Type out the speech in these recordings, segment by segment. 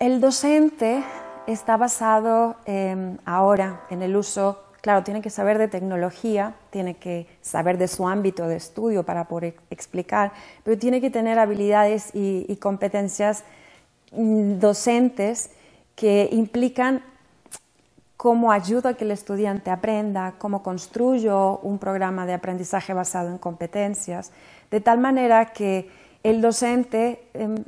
El docente está basado em, ahora en el uso, claro, tiene que saber de tecnología, tiene que saber de su ámbito de estudio para poder explicar, pero tiene que tener habilidades y, competencias mm, docentes que implican cómo ayuda a que el estudiante aprenda, cómo construyo un programa de aprendizaje basado en competencias, de tal manera que el docente em,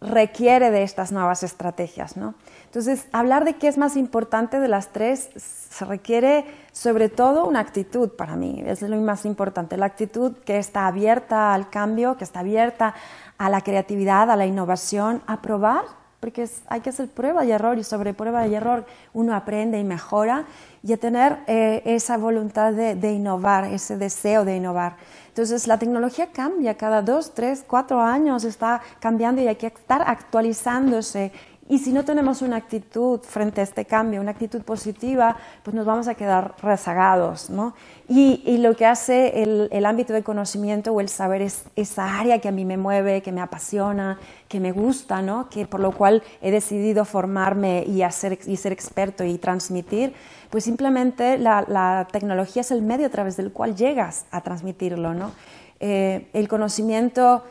requiere de estas nuevas estrategias. ¿no? Entonces, hablar de qué es más importante de las tres se requiere sobre todo una actitud para mí, es lo más importante, la actitud que está abierta al cambio, que está abierta a la creatividad, a la innovación, a probar porque hay que hacer prueba y error y sobre prueba y error uno aprende y mejora y tener eh, esa voluntad de, innovar, ese deseo de innovar. Entonces la tecnología cambia cada dos, tres, cuatro años, está cambiando y hay que estar actualizándose y si no tenemos una actitud frente a este cambio, una actitud positiva, pues nos vamos a quedar rezagados. ¿no? Y, y, lo que hace el, el, ámbito de conocimiento o el saber es esa área que a mí me mueve, que me apasiona, que me gusta, ¿no? que por lo cual he decidido formarme y, hacer, y ser experto y transmitir, pues simplemente la, tecnología es el medio a través del cual llegas a transmitirlo. ¿no? Eh, el conocimiento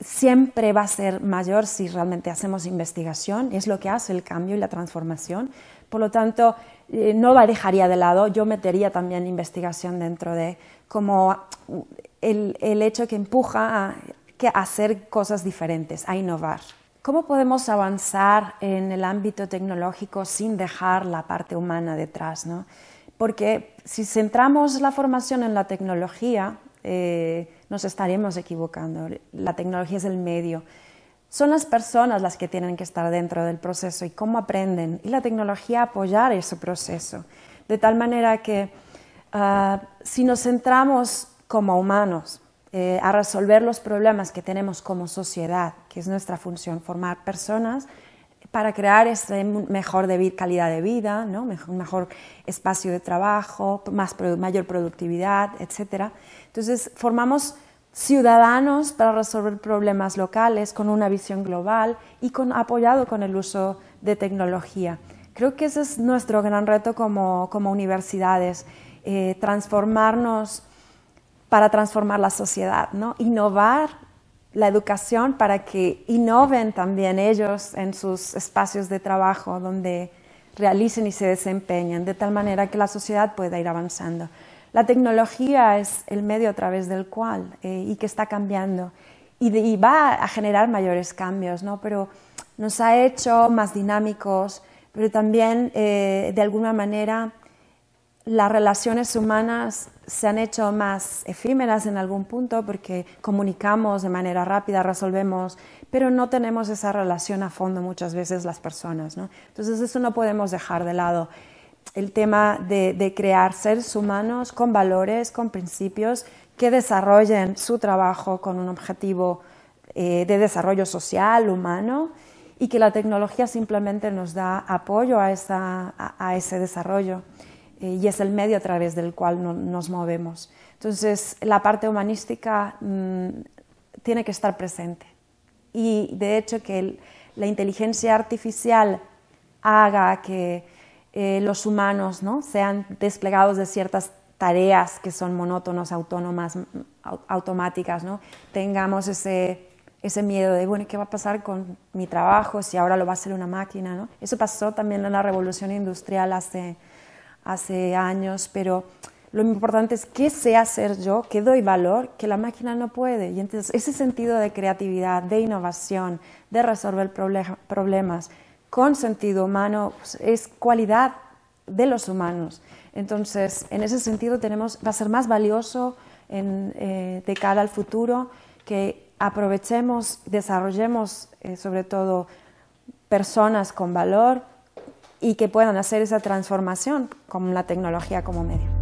siempre va a ser mayor si realmente hacemos investigación, es lo que hace el cambio y la transformación. Por lo tanto, eh, no la dejaría de lado, yo metería también investigación dentro de como el, el hecho que empuja a, hacer cosas diferentes, a innovar. ¿Cómo podemos avanzar en el ámbito tecnológico sin dejar la parte humana detrás? Porque si centramos la formación en la tecnología, eh, nos estaremos equivocando. La tecnología es el medio. Son las personas las que tienen que estar dentro del proceso y cómo aprenden. Y la tecnología apoyar ese proceso. De tal manera que ah, si nos centramos como humanos eh, a resolver los problemas que tenemos como sociedad, que es nuestra función, formar personas, para crear mejor calidad de vida, ¿no? mejor, mejor espacio de trabajo, más, mayor productividad, etcétera. Entonces, formamos ciudadanos para resolver problemas locales con una visión global y apoyado con el uso de tecnología. Creo que ese es nuestro gran reto como, universidades, eh, transformarnos para transformar la sociedad, ¿no? innovar la educación para que innoven también ellos en sus espacios de trabajo donde realicen y se desempeñen, de tal manera que la sociedad pueda ir avanzando. La tecnología es el medio a través del cual eh, y que está cambiando y, va a generar mayores cambios, ¿no? pero nos ha hecho más dinámicos, pero también eh, de alguna manera las relaciones humanas se han hecho más efímeras en algún punto porque comunicamos de manera rápida, resolvemos, pero no tenemos esa relación a fondo muchas veces las personas. Entonces eso no podemos dejar de lado. El tema de, crear seres humanos con valores, con principios que desarrollen su trabajo con un objetivo eh, de desarrollo social, humano, y que la tecnología simplemente nos da apoyo a ese desarrollo. Eh, y es el medio a través del cual nos movemos. Entonces, la parte humanística mm, tiene que estar presente. Y de hecho que la inteligencia artificial haga que eh, los humanos ¿no? sean desplegados de ciertas tareas que son monótonas, autónomas, automáticas, ¿no? tengamos ese, ese miedo de, bueno, ¿qué va a pasar con mi trabajo si ahora lo va a hacer una máquina? ¿no? Eso pasó también en la revolución industrial hace hace años, pero lo importante es que sé hacer yo, que doy valor, que la máquina no puede. Y entonces ese sentido de creatividad, de innovación, de resolver problemas con sentido humano pues, es cualidad de los humanos. Entonces, en ese sentido tenemos, va a ser más valioso eh, de cara al futuro que aprovechemos, desarrollemos eh, sobre todo personas con valor, y que puedan hacer esa transformación con la tecnología como medio.